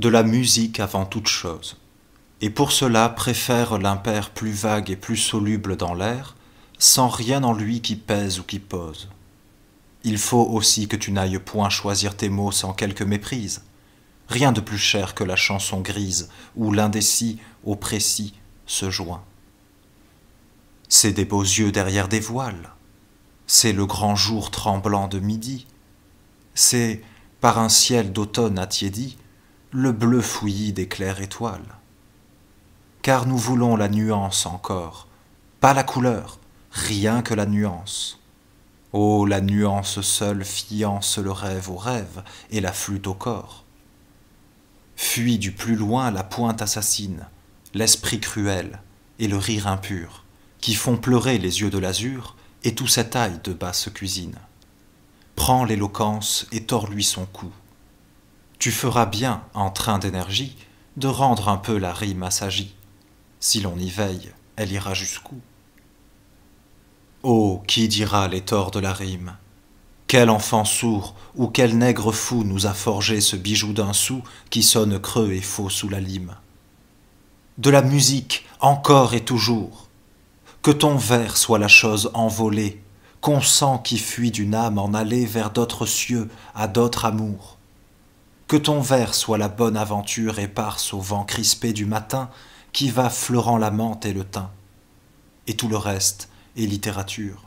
de la musique avant toute chose, et pour cela préfère l'impair plus vague et plus soluble dans l'air, sans rien en lui qui pèse ou qui pose. Il faut aussi que tu n'ailles point choisir tes mots sans quelque méprise. Rien de plus cher que la chanson grise où l'indécis au précis se joint. C'est des beaux yeux derrière des voiles. C'est le grand jour tremblant de midi. C'est, par un ciel d'automne attiédi, le bleu fouillis des clairs étoiles. Car nous voulons la nuance encore, pas la couleur, rien que la nuance. Oh, la nuance seule fiance le rêve au rêve et la flûte au corps. Fuis du plus loin la pointe assassine, l'esprit cruel et le rire impur, qui font pleurer les yeux de l'azur et tout cet ail de basse cuisine. Prends l'éloquence et tords-lui son cou. Tu feras bien, en train d'énergie, de rendre un peu la rime à Si l'on y veille, elle ira jusqu'où Oh, qui dira les torts de la rime Quel enfant sourd ou quel nègre fou nous a forgé ce bijou d'un sou qui sonne creux et faux sous la lime De la musique, encore et toujours Que ton vers soit la chose envolée, qu'on sent qui fuit d'une âme en aller vers d'autres cieux, à d'autres amours que ton verre soit la bonne aventure éparse au vent crispé du matin qui va fleurant la menthe et le thym. Et tout le reste est littérature.